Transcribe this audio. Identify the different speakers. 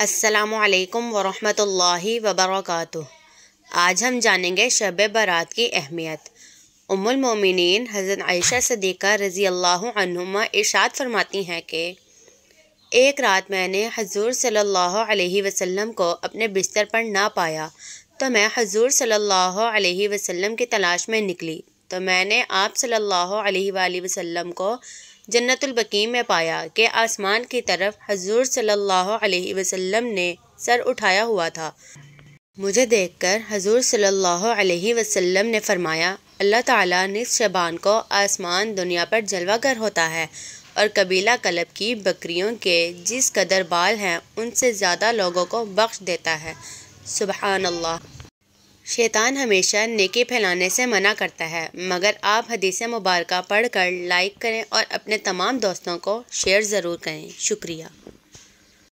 Speaker 1: असलकम वरहमल वबरक आज हम जानेंगे शब बारात की अहमियत उमुलमोमिन हज़रत आयशा सदीक़ा रज़ी अल्लाह अनुमा फरमाती हैं कि एक रात मैंने हजूर सल्लल्लाहु अलैहि वसल्लम को अपने बिस्तर पर ना पाया तो मैं हजूर सल्लल्लाहु अलैहि वसल्लम की तलाश में निकली तो मैंने आप सल्ला वसम को जन्नतुलबकीम में पाया कि आसमान की तरफ हजूर सल्लल्लाहु अलैहि वसल्लम ने सर उठाया हुआ था मुझे देखकर हजूर सल्लल्लाहु अलैहि वसल्लम ने फरमाया अल्लाह ताला निस शबान को आसमान दुनिया पर जलवा कर होता है और कबीला कलब की बकरियों के जिस कदर बाल हैं उनसे ज़्यादा लोगों को बख्श देता है सुबह अल्लाह शैतान हमेशा नेके फैलाने से मना करता है मगर आप हदीस मुबारक पढ़ कर लाइक करें और अपने तमाम दोस्तों को शेयर ज़रूर करें शुक्रिया